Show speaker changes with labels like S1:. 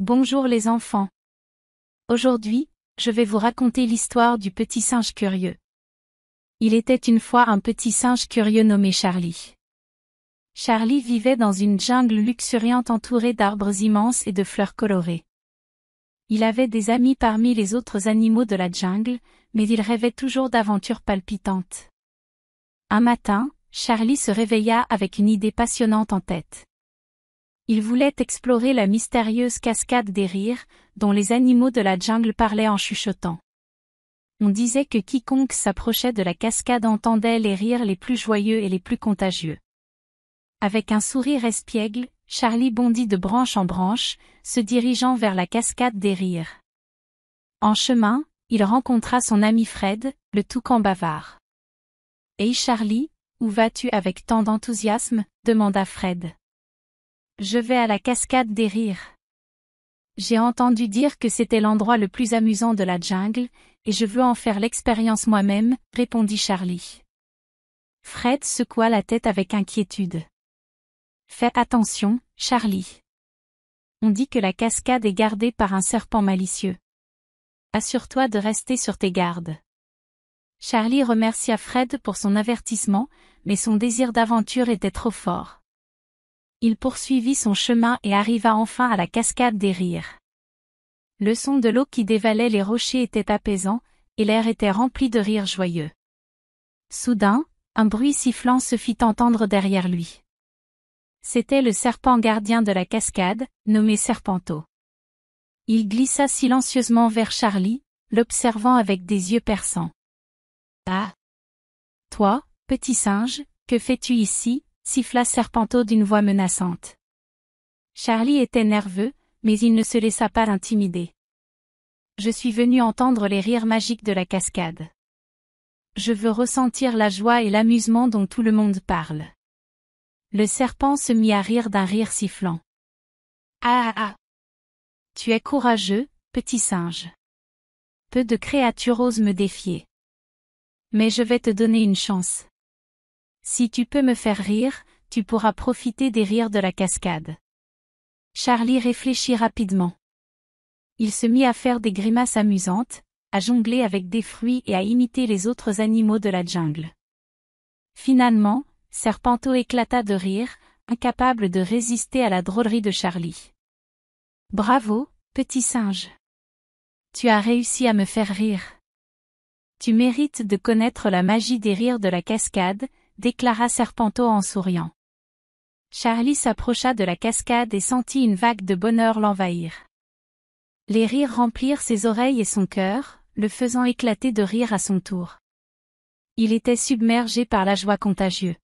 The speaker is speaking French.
S1: Bonjour les enfants. Aujourd'hui, je vais vous raconter l'histoire du petit singe curieux. Il était une fois un petit singe curieux nommé Charlie. Charlie vivait dans une jungle luxuriante entourée d'arbres immenses et de fleurs colorées. Il avait des amis parmi les autres animaux de la jungle, mais il rêvait toujours d'aventures palpitantes. Un matin, Charlie se réveilla avec une idée passionnante en tête. Il voulait explorer la mystérieuse cascade des rires, dont les animaux de la jungle parlaient en chuchotant. On disait que quiconque s'approchait de la cascade entendait les rires les plus joyeux et les plus contagieux. Avec un sourire espiègle, Charlie bondit de branche en branche, se dirigeant vers la cascade des rires. En chemin, il rencontra son ami Fred, le toucan bavard. Hey Charlie, où vas-tu avec tant d'enthousiasme demanda Fred. Je vais à la cascade des rires. J'ai entendu dire que c'était l'endroit le plus amusant de la jungle, et je veux en faire l'expérience moi-même, répondit Charlie. Fred secoua la tête avec inquiétude. Fais attention, Charlie. On dit que la cascade est gardée par un serpent malicieux. Assure-toi de rester sur tes gardes. Charlie remercia Fred pour son avertissement, mais son désir d'aventure était trop fort. Il poursuivit son chemin et arriva enfin à la cascade des rires. Le son de l'eau qui dévalait les rochers était apaisant, et l'air était rempli de rires joyeux. Soudain, un bruit sifflant se fit entendre derrière lui. C'était le serpent gardien de la cascade, nommé Serpento. Il glissa silencieusement vers Charlie, l'observant avec des yeux perçants. Ah. Toi, petit singe, que fais-tu ici, siffla Serpento d'une voix menaçante. Charlie était nerveux, mais il ne se laissa pas intimider. Je suis venu entendre les rires magiques de la cascade. Je veux ressentir la joie et l'amusement dont tout le monde parle. Le serpent se mit à rire d'un rire sifflant. Ah ah ah. Tu es courageux, petit singe. Peu de créatures osent me défier. Mais je vais te donner une chance. Si tu peux me faire rire, tu pourras profiter des rires de la cascade. Charlie réfléchit rapidement. Il se mit à faire des grimaces amusantes, à jongler avec des fruits et à imiter les autres animaux de la jungle. Finalement, Serpento éclata de rire, incapable de résister à la drôlerie de Charlie. Bravo, petit singe. Tu as réussi à me faire rire. Tu mérites de connaître la magie des rires de la cascade, déclara Serpento en souriant. Charlie s'approcha de la cascade et sentit une vague de bonheur l'envahir. Les rires remplirent ses oreilles et son cœur, le faisant éclater de rire à son tour. Il était submergé par la joie contagieuse.